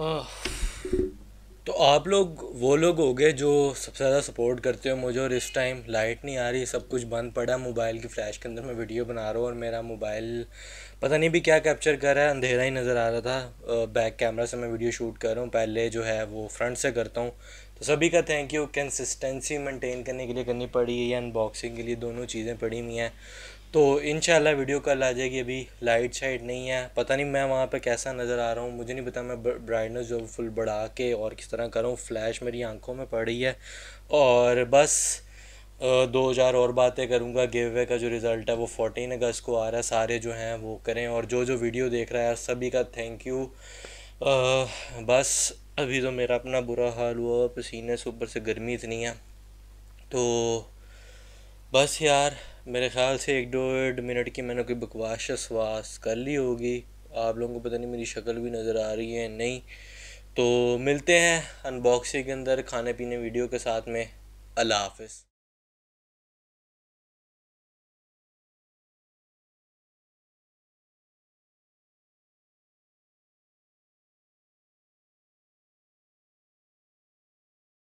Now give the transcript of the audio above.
तो आप लोग वो लोग हो गए जो सबसे ज़्यादा सपोर्ट करते हो मुझे और इस टाइम लाइट नहीं आ रही सब कुछ बंद पड़ा मोबाइल की फ़्लैश के अंदर मैं वीडियो बना रहा हूँ और मेरा मोबाइल पता नहीं भी क्या कैप्चर कर रहा है अंधेरा ही नज़र आ रहा था बैक कैमरा से मैं वीडियो शूट कर रहा हूँ पहले जो है वो फ्रंट से करता हूँ तो सभी का थैंक यू कंसिस्टेंसी मेंटेन करने के लिए करनी पड़ी है या अनबॉक्सिंग के लिए दोनों चीज़ें पड़ी हुई हैं तो इन वीडियो कल आ जाएगी अभी लाइट शाइट नहीं है पता नहीं मैं वहाँ पर कैसा नज़र आ रहा हूँ मुझे नहीं पता मैं ब्राइटनेस जो फुल बढ़ा के और किस तरह करूँ फ्लैश मेरी आंखों में पड़ रही है और बस दो चार और बातें करूँगा गिव अवे का जो रिज़ल्ट है वो फोर्टीन अगस्त को आ रहा है सारे जो हैं वो करें और जो जो वीडियो देख रहा है सभी का थैंक यू आ, बस अभी तो मेरा अपना बुरा हाल हुआ पसीने से ऊपर से गर्मी इतनी है तो बस यार मेरे ख्याल से एक डेढ़ मिनट की मैंने कोई बकवास शवास कर ली होगी आप लोगों को पता नहीं मेरी शक्ल भी नज़र आ रही है नहीं तो मिलते हैं अनबॉक्सिंग के अंदर खाने पीने वीडियो के साथ में अल्लाह हाफ